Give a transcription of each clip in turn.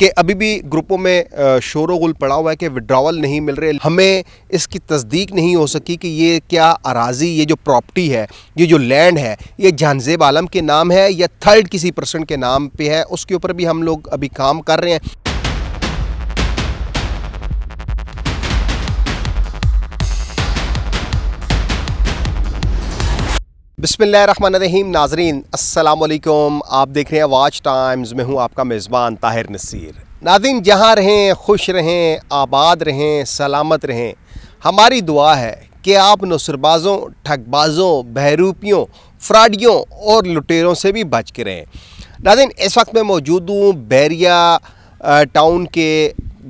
कि अभी भी ग्रुपों में शोर वुल पड़ा हुआ है कि विड्रावल नहीं मिल रहे हमें इसकी तस्दीक नहीं हो सकी कि ये क्या अराजी ये जो प्रॉपर्टी है ये जो लैंड है ये जहानजेब आलम के नाम है या थर्ड किसी पर्सन के नाम पे है उसके ऊपर भी हम लोग अभी काम कर रहे हैं बसमिल रहीम नाजरीन असलकुम आप देख रहे हैं वाच टाइम्स में हूँ आपका मेज़बान ताहिर नसीर नादिन जहाँ रहें खुश रहें आबाद रहें सलामत रहें हमारी दुआ है कि आप नसरबाज़ों ठगबाज़ों बहरूपियों फ्राडियों और लुटेरों से भी बच के रहें नादिन इस वक्त मैं मौजूद हूँ बैरिया टाउन के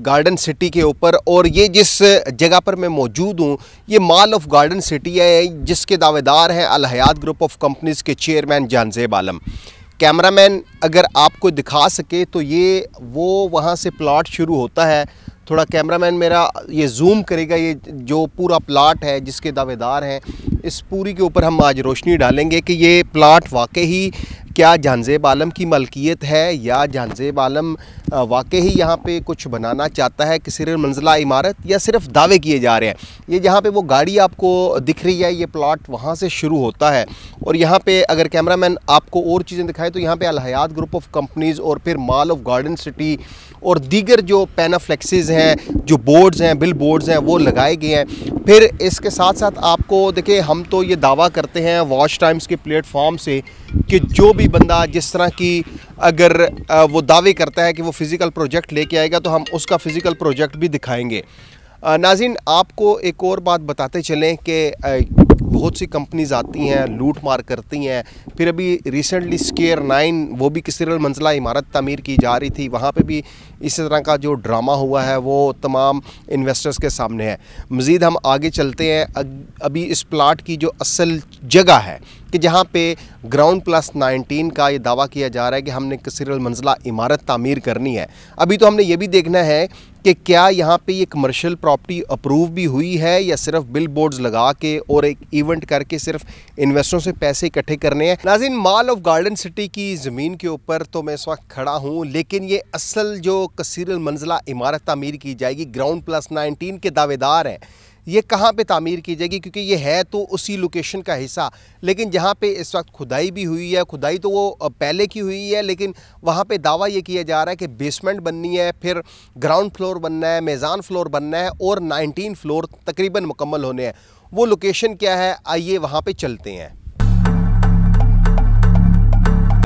गार्डन सिटी के ऊपर और ये जिस जगह पर मैं मौजूद हूँ ये माल ऑफ गार्डन सिटी है जिसके दावेदार हैं अलहयात ग्रुप ऑफ कंपनीज़ के चेयरमैन जानजेब आलम कैमरामैन अगर आपको दिखा सके तो ये वो वहाँ से प्लाट शुरू होता है थोड़ा कैमरामैन मेरा ये जूम करेगा ये जो पूरा प्लाट है जिसके दावेदार हैं इस पूरी के ऊपर हम आज रोशनी डालेंगे कि ये प्लाट वाकई ही क्या जहानजेब आलम की मलकियत है या जहानजेब आलम वाकई ही यहाँ पे कुछ बनाना चाहता है कि सिर मंजिला इमारत या सिर्फ दावे किए जा रहे हैं ये जहाँ पे वो गाड़ी आपको दिख रही है ये प्लाट वहाँ से शुरू होता है और यहाँ पे अगर कैमरामैन आपको और चीज़ें दिखाएं तो यहाँ पे अलहयात ग्रुप ऑफ कंपनीज़ और फिर माल ऑफ गार्डन सिटी और दीगर जो पैनाफ्लेक्सेज हैं जो बोर्ड्स हैं बिल बोर्ड्स हैं वो लगाए गए हैं फिर इसके साथ साथ आपको देखिए हम तो ये दावा करते हैं वॉच टाइम्स के प्लेटफॉर्म से कि जो भी बंदा जिस तरह की अगर वो दावे करता है कि वो फ़िज़िकल प्रोजेक्ट लेके आएगा तो हम उसका फ़िज़िकल प्रोजेक्ट भी दिखाएंगे नाजिन आपको एक और बात बताते चलें कि बहुत सी कंपनीज आती हैं लूट मार करती हैं फिर अभी रिसेंटली स्केयर नाइन वो भी किसी मंजिला इमारत तमीर की जा रही थी वहाँ पे भी इसी तरह का जो ड्रामा हुआ है वो तमाम इन्वेस्टर्स के सामने है मज़ीद हम आगे चलते हैं अभी इस प्लाट की जो असल जगह है कि जहाँ पे ग्राउंड प्लस 19 का ये दावा किया जा रहा है कि हमने कसरल मंजिला इमारत तमीर करनी है अभी तो हमने ये भी देखना है कि क्या यहाँ पे ये कमर्शियल प्रॉपर्टी अप्रूव भी हुई है या सिर्फ बिल बोर्ड्स लगा के और एक इवेंट करके सिर्फ इन्वेस्टरों से पैसे इकट्ठे करने हैं नाजिन माल ऑफ गार्डन सिटी की ज़मीन के ऊपर तो मैं इस वक्त खड़ा हूँ लेकिन ये असल जो कसर मंजिला इमारत तमीर की जाएगी ग्राउंड प्लस नाइनटीन के दावेदार हैं ये कहाँ पे तामीर की जाएगी क्योंकि ये है तो उसी लोकेशन का हिस्सा लेकिन जहाँ पे इस वक्त खुदाई भी हुई है खुदाई तो वो पहले की हुई है लेकिन वहाँ पे दावा ये किया जा रहा है कि बेसमेंट बननी है फिर ग्राउंड फ्लोर बनना है मेज़ान फ्लोर बनना है और नाइनटीन फ्लोर तकरीबन मुकम्मल होने हैं वो लोकेशन क्या है आइए वहाँ पर चलते हैं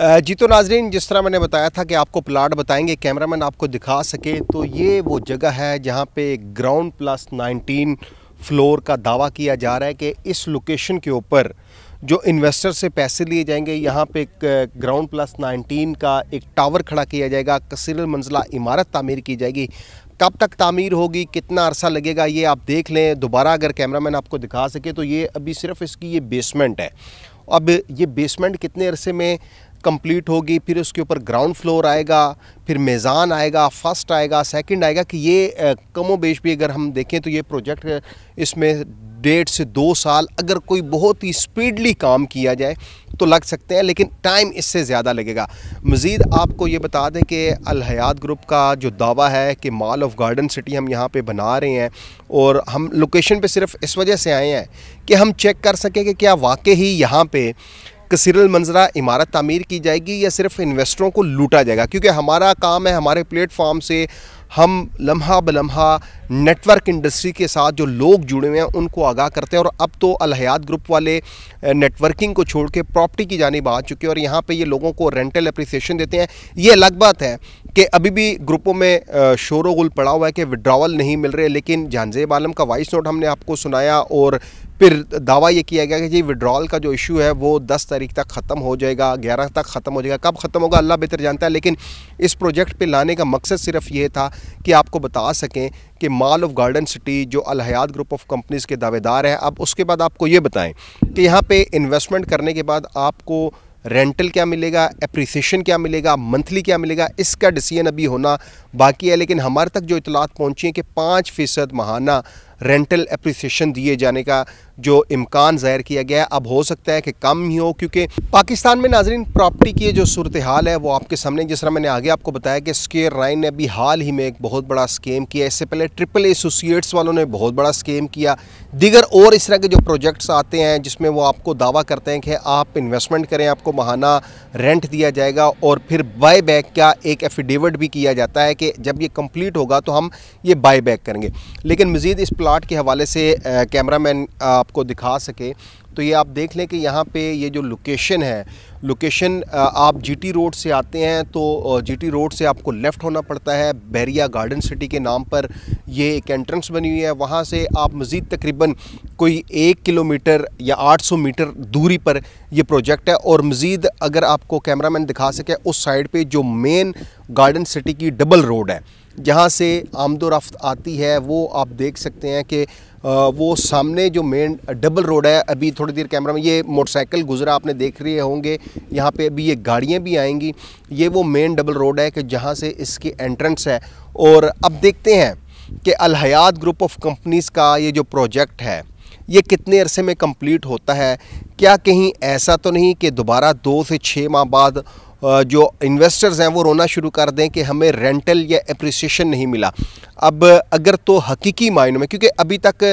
जी तो नाजरीन जिस तरह मैंने बताया था कि आपको प्लाट बताएंगे कैमरामैन आपको दिखा सके तो ये वो जगह है जहाँ पे ग्राउंड प्लस 19 फ्लोर का दावा किया जा रहा है कि इस लोकेशन के ऊपर जो इन्वेस्टर से पैसे लिए जाएंगे यहाँ पे ग्राउंड प्लस 19 का एक टावर खड़ा किया जाएगा कसर मंजिला इमारत तमीर की जाएगी कब तक तामीर होगी कितना अरसा लगेगा ये आप देख लें दोबारा अगर कैमरामैन आपको दिखा सके तो ये अभी सिर्फ इसकी ये बेसमेंट है अब ये बेसमेंट कितने अरसे में कंप्लीट होगी फिर उसके ऊपर ग्राउंड फ्लोर आएगा फिर मेज़ान आएगा फर्स्ट आएगा सेकंड आएगा कि ये कमो बेश भी अगर हम देखें तो ये प्रोजेक्ट इसमें डेढ़ से दो साल अगर कोई बहुत ही स्पीडली काम किया जाए तो लग सकते हैं लेकिन टाइम इससे ज़्यादा लगेगा मज़ीद आपको ये बता दें कि अलहयात ग्रुप का जो दावा है कि मॉल ऑफ गार्डन सिटी हम यहाँ पे बना रहे हैं और हम लोकेशन पे सिर्फ इस वजह से आए हैं कि हम चेक कर सकें कि क्या वाकई ही यहाँ पे एक सिरल मंजरा इमारत तमीर की जाएगी या सिर्फ इन्वेस्टरों को लूटा जाएगा क्योंकि हमारा काम है हमारे प्लेटफॉर्म से हम लम्हा बलम्हा नेटवर्क इंडस्ट्री के साथ जो लोग जुड़े हुए हैं उनको आगाह करते हैं और अब तो अलहयात ग्रुप वाले नेटवर्किंग को छोड़ के प्रॉपर्टी की जानी आ चुकी है और यहाँ पे ये लोगों को रेंटल अप्रिसिएशन देते हैं ये अलग बात है कि अभी भी ग्रुपों में शोर वुल पड़ा हुआ है कि विड्रावल नहीं मिल रहे लेकिन जानजेब आलम का वॉइस नोट हमने आपको सुनाया और फिर दावा ये किया गया कि जी विड्रॉल का जो इशू है वो 10 तारीख तक ख़त्म हो जाएगा 11 तक ख़त्म हो जाएगा कब ख़त्म होगा अल्लाह बेहतर जानता है लेकिन इस प्रोजेक्ट पे लाने का मकसद सिर्फ ये था कि आपको बता सकें कि माल ऑफ गार्डन सिटी जो अलहयात ग्रुप ऑफ कंपनीज़ के दावेदार हैं अब उसके बाद आपको ये बताएं कि यहाँ पे इन्वेस्टमेंट करने के बाद आपको रेंटल क्या मिलेगा अप्रिसिएशन क्या मिलेगा मंथली क्या मिलेगा इसका डिसीजन अभी होना बाकी है लेकिन हमारे तक जो इतलात पहुँची है कि पाँच फ़ीसद महाना रेंटल अप्रिसिएशन दिए जाने का जो इम्कान ज़ाहिर किया गया है अब हो सकता है कि कम ही हो क्योंकि पाकिस्तान में नाजरीन प्रॉपर्टी की जो सूरत हाल है वो आपके सामने जिस तरह मैंने आगे आपको बताया कि स्केयर राइन ने अभी हाल ही में एक बहुत बड़ा स्कीम किया इससे पहले ट्रिपल एसोसिएट्स वालों ने बहुत बड़ा स्कीम किया दीगर और इस तरह के जो प्रोजेक्ट्स आते हैं जिसमें वो आपको दावा करते हैं कि आप इन्वेस्टमेंट करें आपको महाना रेंट दिया जाएगा और फिर बाय बैक का एक एफिडेविट भी किया जाता है कि जब ये कम्प्लीट होगा तो हम ये बाय बैक करेंगे लेकिन मज़ीद इस प्लाट शॉट के हवाले से कैमरामैन आपको दिखा सके तो ये आप देख लें कि यहाँ पे ये जो लोकेशन है लोकेशन आप जीटी रोड से आते हैं तो जीटी रोड से आपको लेफ़्ट होना पड़ता है बैरिया गार्डन सिटी के नाम पर ये एक एंट्रेंस बनी हुई है वहाँ से आप मज़ीद तकरीबन कोई एक किलोमीटर या 800 मीटर दूरी पर यह प्रोजेक्ट है और मज़ीद अगर आपको कैमरामैन दिखा सके उस साइड पे जो मेन गार्डन सिटी की डबल रोड है जहाँ से आमदोरफ्त आती है वो आप देख सकते हैं कि वो सामने जो मेन डबल रोड है अभी थोड़ी देर कैमरा में ये मोटरसाइकिल गुजरा आपने देख रहे होंगे यहाँ पे अभी ये गाड़ियाँ भी आएंगी ये वो मेन डबल रोड है कि जहाँ से इसकी एंट्रेंस है और अब देखते हैं कि अलहयात ग्रुप ऑफ कंपनीज़ का ये जो प्रोजेक्ट है ये कितने अरसे में कम्प्लीट होता है क्या कहीं ऐसा तो नहीं कि दोबारा दो से छः माह बाद जो इन्वेस्टर्स हैं वो रोना शुरू कर दें कि हमें रेंटल या अप्रिसिएशन नहीं मिला अब अगर तो हकीकी मायनों में क्योंकि अभी तक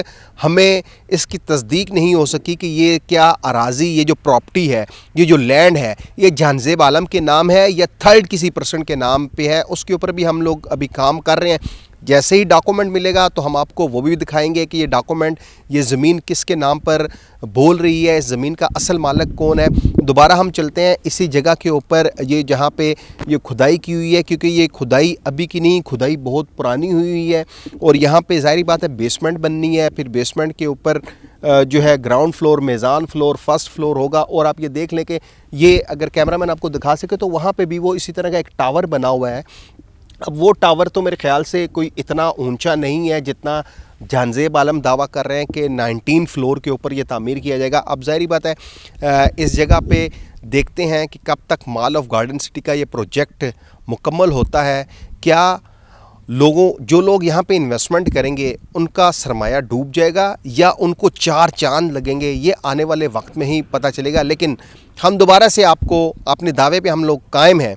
हमें इसकी तस्दीक नहीं हो सकी कि ये क्या अराजी ये जो प्रॉपर्टी है ये जो लैंड है ये जहानजेब आलम के नाम है या थर्ड किसी पर्सन के नाम पे है उसके ऊपर भी हम लोग अभी काम कर रहे हैं जैसे ही डॉक्यूमेंट मिलेगा तो हम आपको वो भी दिखाएंगे कि ये डॉक्यूमेंट ये ज़मीन किसके नाम पर बोल रही है ज़मीन का असल मालक कौन है दोबारा हम चलते हैं इसी जगह के ऊपर ये जहाँ पे ये खुदाई की हुई है क्योंकि ये खुदाई अभी की नहीं खुदाई बहुत पुरानी हुई हुई है और यहाँ पे ज़ाहिर बात है बेसमेंट बननी है फिर बेसमेंट के ऊपर जो है ground floor mezzanine floor first floor होगा और आप ये देख लें कि ये अगर कैमरामैन आपको दिखा सके तो वहाँ पे भी वो इसी तरह का एक टावर बना हुआ है अब वो टावर तो मेरे ख्याल से कोई इतना ऊंचा नहीं है जितना जानजेब आलम दावा कर रहे हैं कि 19 फ्लोर के ऊपर ये तामीर किया जाएगा अब जाहरी बात है इस जगह पे देखते हैं कि कब तक माल ऑफ गार्डन सिटी का ये प्रोजेक्ट मुकम्मल होता है क्या लोगों जो लोग यहाँ पे इन्वेस्टमेंट करेंगे उनका सरमाया डूब जाएगा या उनको चार चांद लगेंगे ये आने वाले वक्त में ही पता चलेगा लेकिन हम दोबारा से आपको अपने दावे पे हम लोग कायम हैं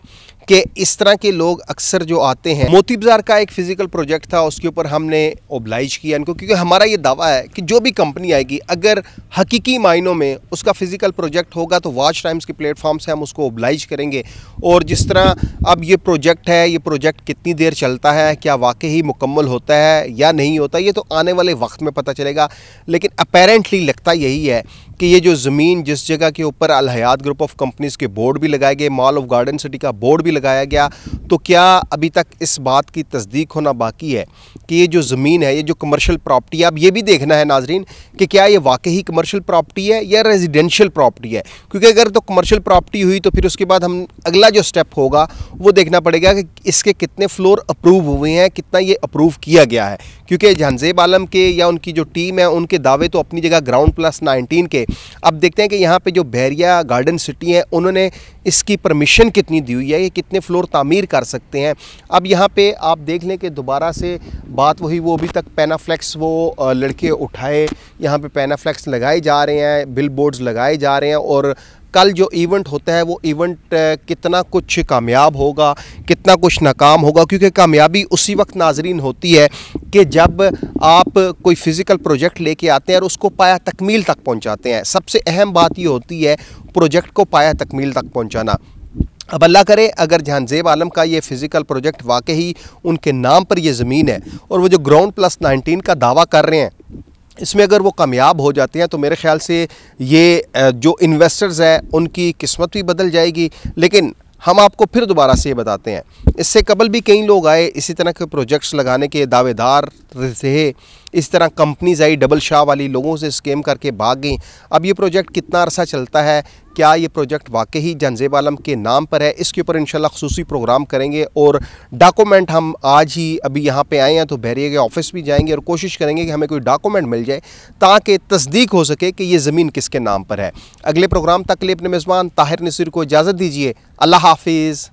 कि इस तरह के लोग अक्सर जो आते हैं मोती बाज़ार का एक फ़िज़िकल प्रोजेक्ट था उसके ऊपर हमने ओबलाइज किया इनको क्योंकि हमारा ये दावा है कि जो भी कंपनी आएगी अगर हकीकी मायनों में उसका फ़िज़िकल प्रोजेक्ट होगा तो वाच टाइम्स के प्लेटफॉर्म से हम उसको ओबलाइज करेंगे और जिस तरह अब ये प्रोजेक्ट है ये प्रोजेक्ट कितनी देर चलता है क्या वाकई ही मुकम्मल होता है या नहीं होता ये तो आने वाले वक्त में पता चलेगा लेकिन अपेरेंटली लगता यही है कि ये जो ज़मीन जिस जगह के ऊपर अलहयात ग्रुप ऑफ कंपनीज़ के बोर्ड भी लगाए गए मॉल ऑफ गार्डन सिटी का बोर्ड भी लगाया गया तो क्या अभी तक इस बात की तस्दीक होना बाकी है कि ये जो ज़मीन है ये जो कमर्शियल प्रॉपर्टी है अब ये भी देखना है नाजरीन कि क्या ये वाकई कमर्शियल प्रॉपर्टी है या रेजिडेंशियल प्रॉपर्टी है क्योंकि अगर तो कमर्शियल प्रॉपर्टी हुई तो फिर उसके बाद हम अगला जो स्टेप होगा वो देखना पड़ेगा कि इसके कितने फ्लोर अप्रूव हुए हैं कितना ये अप्रूव किया गया है क्योंकि जहानजेब आलम के या उनकी जो टीम है उनके दावे तो अपनी जगह ग्राउंड प्लस नाइनटीन के अब देखते हैं कि यहाँ पे जो बैरिया गार्डन सिटी है उन्होंने इसकी परमिशन कितनी दी हुई है ये कितने फ्लोर तामीर कर सकते हैं अब यहाँ पे आप देख लें कि दोबारा से बात वही वो अभी तक पैनाफ्लेक्स वो लड़के उठाए यहाँ पे पैनाफ्लेक्स लगाए जा रहे हैं बिल बोर्ड्स लगाए जा रहे हैं और कल जो इवेंट होता है वो इवेंट कितना कुछ कामयाब होगा कितना कुछ नाकाम होगा क्योंकि कामयाबी उसी वक्त नाजरीन होती है कि जब आप कोई फ़िज़िकल प्रोजेक्ट लेके आते हैं और उसको पाया तकमील तक पहुंचाते हैं सबसे अहम बात ये होती है प्रोजेक्ट को पाया तकमील तक पहुंचाना अब अल्लाह करे अगर जहानजेब आलम का ये फ़िज़िकल प्रोजेक्ट वाकई उनके नाम पर यह ज़मीन है और वह जो ग्राउंड प्लस नाइनटीन का दावा कर रहे हैं इसमें अगर वो कामयाब हो जाते हैं तो मेरे ख्याल से ये जो इन्वेस्टर्स हैं उनकी किस्मत भी बदल जाएगी लेकिन हम आपको फिर दोबारा से ये बताते हैं इससे कबल भी कई लोग आए इसी तरह के प्रोजेक्ट्स लगाने के दावेदार रहे इस तरह कंपनीज आई डबल शाह वाली लोगों से स्केम करके भाग गई अब ये प्रोजेक्ट कितना अरसा चलता है क्या ये प्रोजेक्ट वाकई ही जनजेब आलम के नाम पर है इसके ऊपर इंशाल्लाह खसूसी प्रोग्राम करेंगे और डॉक्यूमेंट हम आज ही अभी यहाँ पे आए हैं तो बहरिए के ऑफिस भी जाएंगे और कोशिश करेंगे कि हमें कोई डॉक्यूमेंट मिल जाए ताकि तस्दीक हो सके कि ये ज़मीन किसके नाम पर है अगले प्रोग्राम तक के लिए अपने मेज़बान ताहिर नसीर को इजाज़त दीजिए अल्लाह हाफिज़